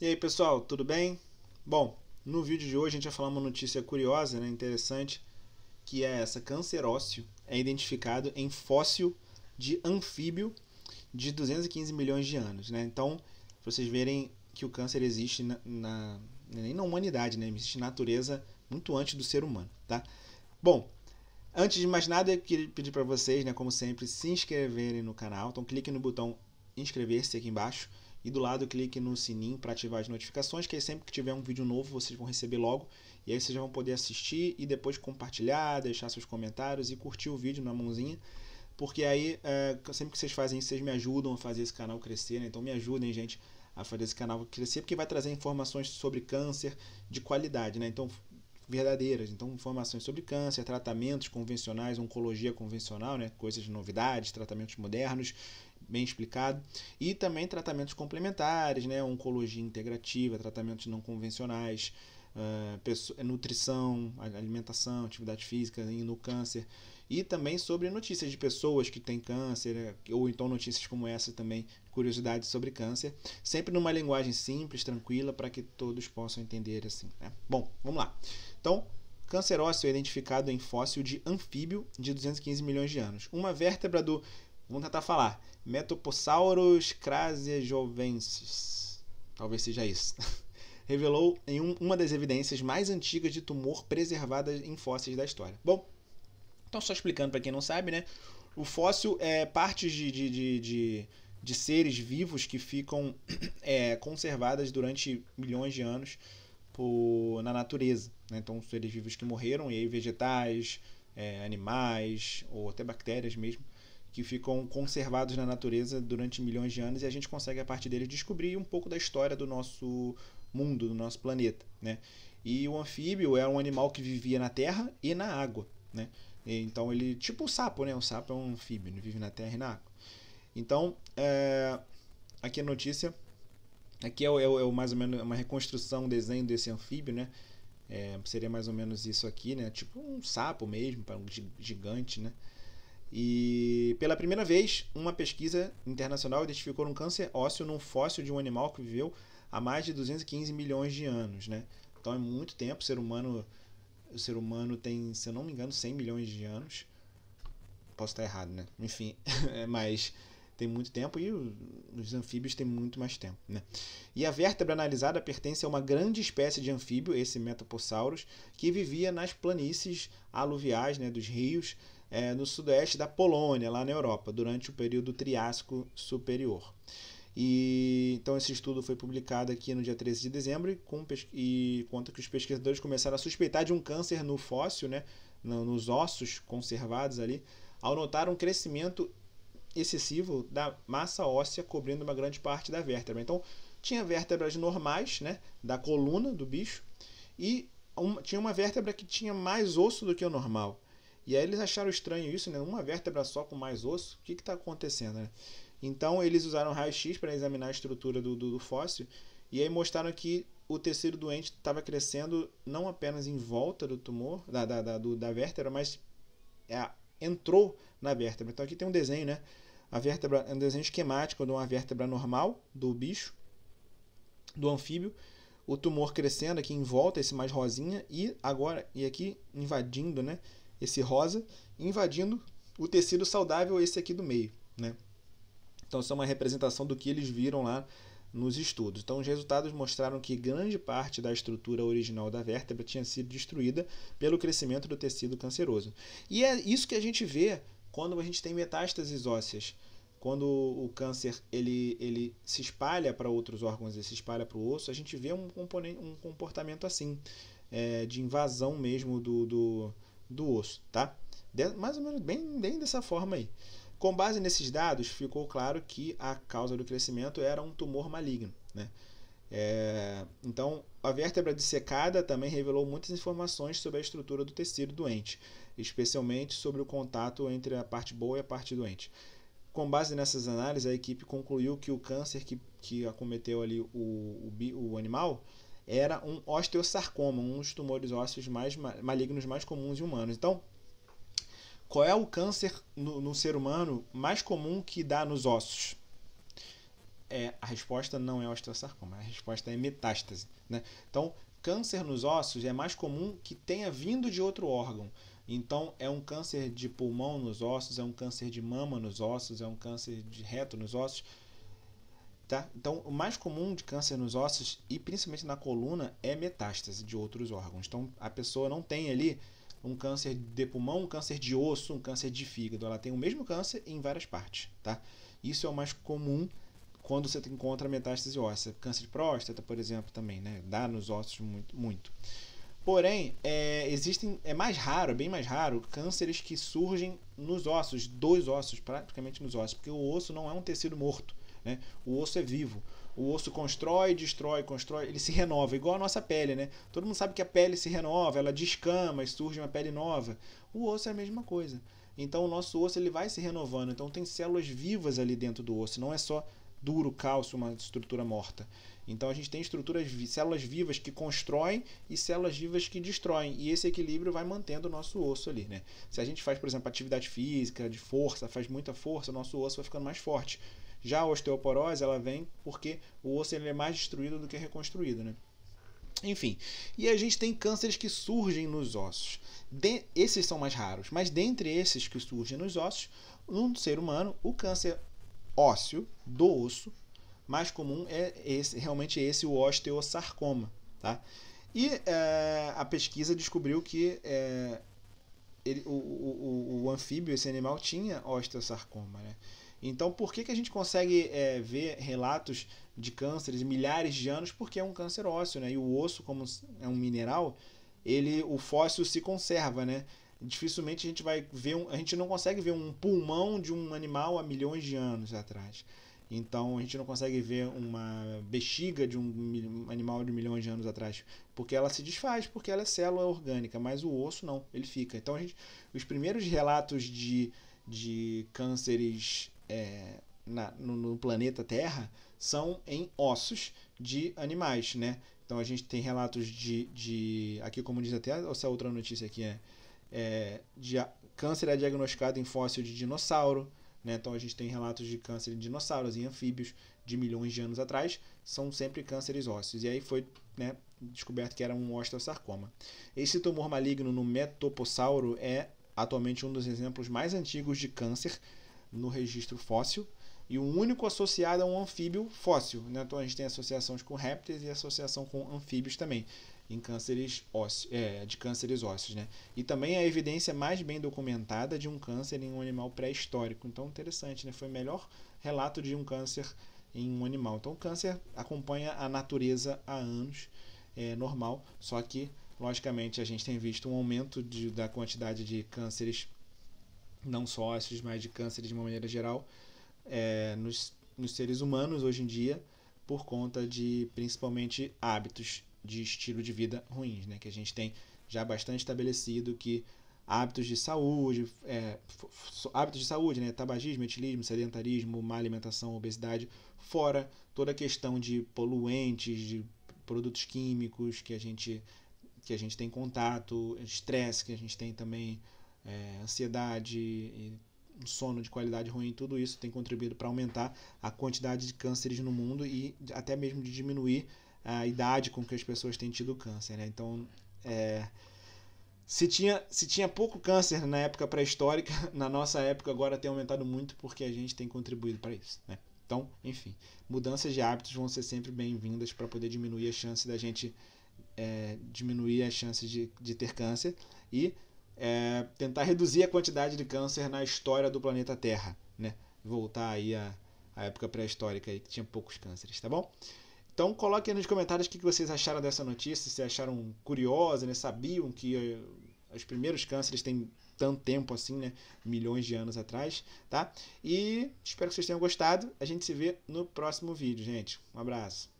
E aí pessoal, tudo bem? Bom, no vídeo de hoje a gente vai falar uma notícia curiosa, né, interessante, que é essa câncer ósseo é identificado em fóssil de anfíbio de 215 milhões de anos, né? Então, vocês verem que o câncer existe na, na nem na humanidade, né? Existe na natureza muito antes do ser humano, tá? Bom, antes de mais nada, eu queria pedir para vocês, né, como sempre, se inscreverem no canal. Então, clique no botão inscrever-se aqui embaixo e do lado clique no sininho para ativar as notificações, que aí sempre que tiver um vídeo novo vocês vão receber logo e aí vocês vão poder assistir e depois compartilhar, deixar seus comentários e curtir o vídeo na mãozinha, porque aí é, sempre que vocês fazem isso, vocês me ajudam a fazer esse canal crescer, né? então me ajudem, gente, a fazer esse canal crescer, porque vai trazer informações sobre câncer de qualidade, né? Então verdadeiras. Então, informações sobre câncer, tratamentos convencionais, oncologia convencional, né? coisas de novidades, tratamentos modernos, bem explicado. E também tratamentos complementares, né? oncologia integrativa, tratamentos não convencionais, uh, nutrição, alimentação, atividade física no câncer e também sobre notícias de pessoas que têm câncer, né? ou então notícias como essa também, curiosidades sobre câncer, sempre numa linguagem simples, tranquila, para que todos possam entender assim. Né? Bom, vamos lá. Então, câncer ósseo é identificado em fóssil de anfíbio de 215 milhões de anos. Uma vértebra do, vamos tentar falar, Metoposaurus jovensis. talvez seja isso, revelou em um, uma das evidências mais antigas de tumor preservadas em fósseis da história. Bom, então, só explicando para quem não sabe, né? O fóssil é partes de, de, de, de, de seres vivos que ficam é, conservadas durante milhões de anos por, na natureza. Né? Então, seres vivos que morreram, e aí vegetais, é, animais ou até bactérias mesmo, que ficam conservados na natureza durante milhões de anos e a gente consegue, a partir deles, descobrir um pouco da história do nosso mundo, do nosso planeta. Né? E o anfíbio é um animal que vivia na terra e na água. Né? Então ele, tipo o sapo, né? O sapo é um anfíbio, ele vive na terra e na água. Então, é, aqui a notícia. Aqui é, é, o, é, é mais ou menos é uma reconstrução, um desenho desse anfíbio, né? É, seria mais ou menos isso aqui, né? Tipo um sapo mesmo, um gigante, né? E pela primeira vez, uma pesquisa internacional identificou um câncer ósseo num fóssil de um animal que viveu há mais de 215 milhões de anos, né? Então é muito tempo, o ser humano o ser humano tem, se eu não me engano, 100 milhões de anos. Posso estar errado, né? Enfim, é, mas tem muito tempo e os anfíbios têm muito mais tempo. Né? E a vértebra analisada pertence a uma grande espécie de anfíbio, esse Metaposaurus, que vivia nas planícies aluviais né, dos rios é, no sudoeste da Polônia, lá na Europa, durante o período Triássico Superior. E, então esse estudo foi publicado aqui no dia 13 de dezembro e, com, e conta que os pesquisadores começaram a suspeitar de um câncer no fóssil, né, no, nos ossos conservados ali, ao notar um crescimento excessivo da massa óssea cobrindo uma grande parte da vértebra. Então tinha vértebras normais, né, da coluna do bicho e tinha uma vértebra que tinha mais osso do que o normal. E aí eles acharam estranho isso, né? Uma vértebra só com mais osso, o que está acontecendo, né? Então eles usaram raio-x para examinar a estrutura do, do, do fóssil e aí mostraram que o tecido doente estava crescendo não apenas em volta do tumor, da, da, da, do, da vértebra, mas é, entrou na vértebra. Então aqui tem um desenho, né? A vértebra é um desenho esquemático de uma vértebra normal do bicho, do anfíbio, o tumor crescendo aqui em volta, esse mais rosinha, e agora, e aqui invadindo, né? Esse rosa, invadindo o tecido saudável, esse aqui do meio, né? Então, isso é uma representação do que eles viram lá nos estudos. Então, os resultados mostraram que grande parte da estrutura original da vértebra tinha sido destruída pelo crescimento do tecido canceroso. E é isso que a gente vê quando a gente tem metástases ósseas. Quando o câncer ele, ele se espalha para outros órgãos e se espalha para o osso, a gente vê um, componente, um comportamento assim, é, de invasão mesmo do, do, do osso, tá? De, mais ou menos bem, bem dessa forma aí. Com base nesses dados, ficou claro que a causa do crescimento era um tumor maligno. Né? É, então, a vértebra dissecada também revelou muitas informações sobre a estrutura do tecido doente, especialmente sobre o contato entre a parte boa e a parte doente. Com base nessas análises, a equipe concluiu que o câncer que, que acometeu ali o, o, o animal era um osteosarcoma, um dos tumores ósseos mais malignos mais comuns em humanos. Então, qual é o câncer no, no ser humano mais comum que dá nos ossos? É, a resposta não é osteosarcoma, a resposta é metástase. Né? Então, câncer nos ossos é mais comum que tenha vindo de outro órgão. Então, é um câncer de pulmão nos ossos, é um câncer de mama nos ossos, é um câncer de reto nos ossos. Tá? Então, o mais comum de câncer nos ossos e principalmente na coluna é metástase de outros órgãos. Então, a pessoa não tem ali um câncer de pulmão, um câncer de osso, um câncer de fígado. Ela tem o mesmo câncer em várias partes, tá? Isso é o mais comum quando você encontra metástase óssea. Câncer de próstata, por exemplo, também, né? Dá nos ossos muito. muito. Porém, é, existem, é mais raro, é bem mais raro, cânceres que surgem nos ossos, dois ossos, praticamente nos ossos, porque o osso não é um tecido morto, né? O osso é vivo. O osso constrói, destrói, constrói, ele se renova, igual a nossa pele, né? Todo mundo sabe que a pele se renova, ela descama, surge uma pele nova. O osso é a mesma coisa. Então o nosso osso ele vai se renovando. Então tem células vivas ali dentro do osso, não é só duro cálcio, uma estrutura morta. Então a gente tem estruturas, células vivas que constroem e células vivas que destroem. E esse equilíbrio vai mantendo o nosso osso ali, né? Se a gente faz, por exemplo, atividade física, de força, faz muita força, o nosso osso vai ficando mais forte. Já a osteoporose ela vem porque o osso ele é mais destruído do que reconstruído, né? Enfim, e a gente tem cânceres que surgem nos ossos. De, esses são mais raros, mas dentre esses que surgem nos ossos, no ser humano, o câncer ósseo do osso mais comum é esse, realmente esse, o osteosarcoma. Tá? E é, a pesquisa descobriu que é, ele, o, o, o, o anfíbio, esse animal, tinha osteosarcoma. Né? Então, por que, que a gente consegue é, ver relatos de cânceres milhares de anos? Porque é um câncer ósseo, né? E o osso, como é um mineral, ele, o fóssil se conserva, né? Dificilmente a gente vai ver, um, a gente não consegue ver um pulmão de um animal há milhões de anos atrás. Então a gente não consegue ver uma bexiga de um animal de milhões de anos atrás, porque ela se desfaz, porque ela é célula orgânica, mas o osso não, ele fica. Então gente, os primeiros relatos de, de cânceres é, na, no, no, planeta Terra são em ossos de animais, né? Então a gente tem relatos de, de aqui como diz até essa outra notícia aqui é, é de a, câncer é diagnosticado em fóssil de dinossauro, né? Então a gente tem relatos de câncer em dinossauros, em anfíbios de milhões de anos atrás, são sempre cânceres ósseos. E aí foi né, descoberto que era um osteosarcoma. Esse tumor maligno no metopossauro é atualmente um dos exemplos mais antigos de câncer no registro fóssil e o único associado a um anfíbio fóssil. Né? Então a gente tem associações com répteis e associação com anfíbios também, em cânceres ósseos, é, de cânceres ósseos. Né? E também a evidência mais bem documentada de um câncer em um animal pré-histórico. Então interessante, né? foi o melhor relato de um câncer em um animal. Então o câncer acompanha a natureza há anos, é normal, só que logicamente a gente tem visto um aumento de, da quantidade de cânceres não só esses mas de câncer de uma maneira geral, é, nos, nos seres humanos hoje em dia, por conta de principalmente hábitos de estilo de vida ruins, né? Que a gente tem já bastante estabelecido que hábitos de saúde, é, hábitos de saúde, né? Tabagismo, etilismo, sedentarismo, má alimentação, obesidade, fora toda a questão de poluentes, de produtos químicos que a gente que a gente tem contato, estresse que a gente tem também, é, ansiedade, sono de qualidade ruim, tudo isso tem contribuído para aumentar a quantidade de cânceres no mundo e até mesmo de diminuir a idade com que as pessoas têm tido câncer. Né? Então, é, se, tinha, se tinha pouco câncer na época pré-histórica, na nossa época agora tem aumentado muito porque a gente tem contribuído para isso. Né? Então, enfim, mudanças de hábitos vão ser sempre bem-vindas para poder diminuir a chance da gente é, diminuir as chances de, de ter câncer e é, tentar reduzir a quantidade de câncer na história do planeta Terra, né? Voltar aí à, à época pré-histórica que tinha poucos cânceres, tá bom? Então coloque nos comentários o que vocês acharam dessa notícia, se acharam curiosa, né? Sabiam que eh, os primeiros cânceres têm tanto tempo assim, né? Milhões de anos atrás, tá? E espero que vocês tenham gostado. A gente se vê no próximo vídeo, gente. Um abraço.